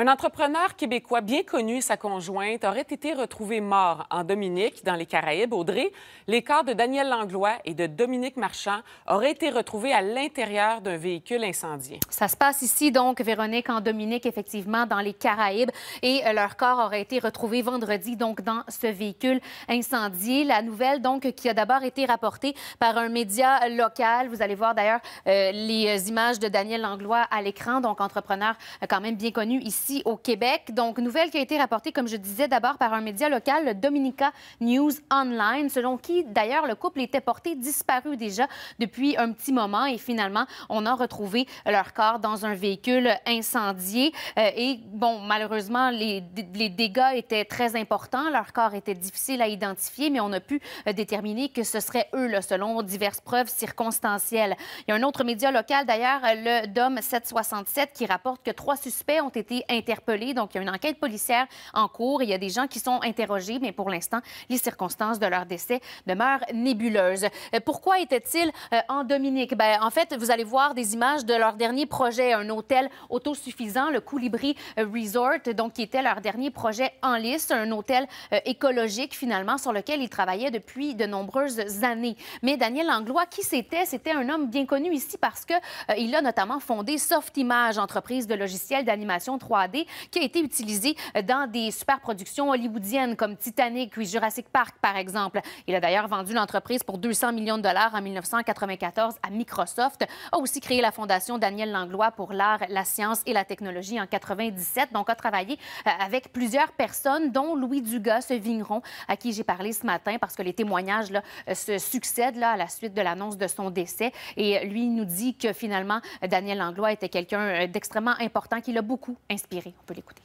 Un entrepreneur québécois bien connu sa conjointe aurait été retrouvés mort en Dominique, dans les Caraïbes. Audrey, les corps de Daniel Langlois et de Dominique Marchand auraient été retrouvés à l'intérieur d'un véhicule incendié. Ça se passe ici, donc, Véronique, en Dominique, effectivement, dans les Caraïbes. Et euh, leurs corps auraient été retrouvés vendredi, donc, dans ce véhicule incendié. La nouvelle, donc, qui a d'abord été rapportée par un média local. Vous allez voir, d'ailleurs, euh, les images de Daniel Langlois à l'écran, donc, entrepreneur euh, quand même bien connu ici au Québec. Donc, nouvelle qui a été rapportée, comme je disais, d'abord par un média local, le Dominica News Online, selon qui, d'ailleurs, le couple était porté disparu déjà depuis un petit moment et finalement, on a retrouvé leur corps dans un véhicule incendié. Euh, et, bon, malheureusement, les, dégâts étaient très importants. Leur corps était difficile à identifier, mais on a pu euh, déterminer que ce serait eux, selon diverses preuves circonstancielles. Il y a un autre média local, d'ailleurs, le DOM 767, qui rapporte que trois suspects ont été Interpellé, Donc, il y a une enquête policière en cours. il y a des gens qui sont interrogés, mais pour l'instant, les circonstances de leur décès demeurent nébuleuses. Euh, pourquoi était-il euh, en Dominique? Ben, en fait, vous allez voir des images de leur dernier projet, un hôtel autosuffisant, le Coulibri euh, Resort, donc qui était leur dernier projet en liste, un hôtel écologique finalement sur lequel ils travaillaient depuis de nombreuses années. Mais Daniel Langlois, qui c'était? C'était un homme bien connu ici parce qu'il il a notamment fondé Soft entreprise de logiciels d'animation 3 qui a été utilisé euh, dans des super productions hollywoodiennes comme Titanic ou Jurassic Park, par exemple. Il a d'ailleurs vendu l'entreprise pour 200 millions de dollars en 1994 à Microsoft, a aussi créé la fondation Daniel Langlois pour l'art, la science et la technologie en 97, donc a travaillé euh, avec plusieurs personnes, dont Louis Dugas, ce vigneron à qui j'ai parlé ce matin, parce que les témoignages euh, se succèdent là, à la suite de l'annonce de son décès. Et lui nous dit que finalement, Daniel Langlois était quelqu'un d'extrêmement important qui l'a beaucoup inspiré. On peut l'écouter.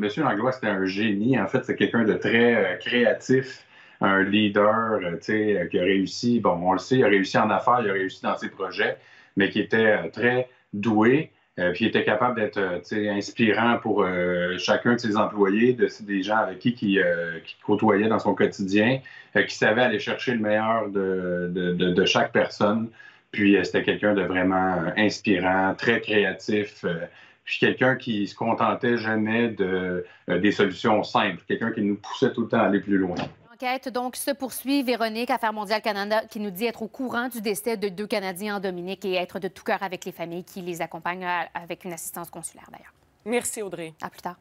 Monsieur Langlois, c'était un génie. En fait, c'est quelqu'un de très euh, créatif, un leader euh, euh, qui a réussi. Bon, on le sait, il a réussi en affaires, il a réussi dans ses projets, mais qui était très doué. puis il était capable d'être sais, inspirant pour chacun de ses employés, de, des gens avec qui qui, côtoyait dans son quotidien, qui savait aller chercher le meilleur de chaque personne. Puis c'était quelqu'un de vraiment inspirant, très créatif, je suis quelqu'un qui se contentait jamais de, euh, des solutions simples, quelqu'un qui nous poussait tout le temps à aller plus loin. L'enquête donc se poursuit. Véronique, Affaires mondiales Canada, qui nous dit être au courant du décès de deux Canadiens en Dominique et être de tout cœur avec les familles qui les accompagnent euh, avec une assistance consulaire d'ailleurs. Merci Audrey. À plus tard.